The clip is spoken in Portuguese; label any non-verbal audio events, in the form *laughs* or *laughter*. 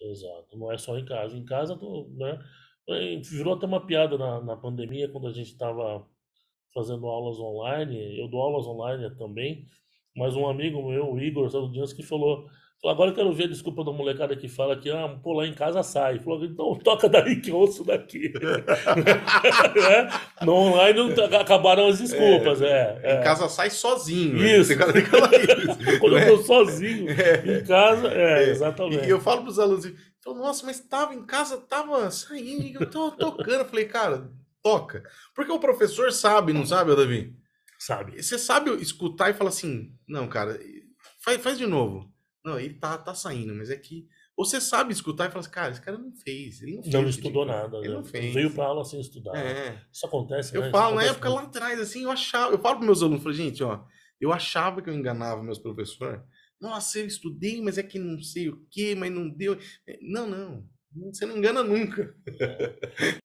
Exato, não é só em casa. Em casa, tu, né? Eh, virou até uma piada na, na pandemia, quando a gente estava fazendo aulas online. Eu dou aulas online também mas um amigo meu, o Igor que falou, falou, agora eu quero ver a desculpa da molecada que fala que, ah, pô, lá em casa sai. Falou, então toca *laughs* daí que eu ouço daqui. lá *laughs* é? No online tá, acabaram as desculpas, é. é, é. Né? *laughs* Né? é. Em casa sai sozinho. Isso. Né? isso Quando né? eu tô sozinho em casa, é, exatamente. E eu falo para os alunos, assim, nossa, mas estava em casa, estava saindo, eu tava tocando. Eu falei, cara, toca. Porque o professor sabe, não sabe, Davi? sabe? Você sabe escutar e falar assim, não, cara, faz, faz de novo. Não, ele tá, tá saindo, mas é que. Ou você sabe escutar e fala assim, cara, esse cara não fez. Ele não, fez, estudou nada. Ele né? não fez. Veio pra aula sem estudar. É. Isso acontece, Eu né? falo, na época muito. lá atrás, assim, eu achava. Eu falo pros meus alunos, falo, gente, ó, eu achava que eu enganava meus professores. Nossa, eu estudei, mas é que não sei o quê, mas não deu. É, não, não. Você não engana nunca. É. *laughs*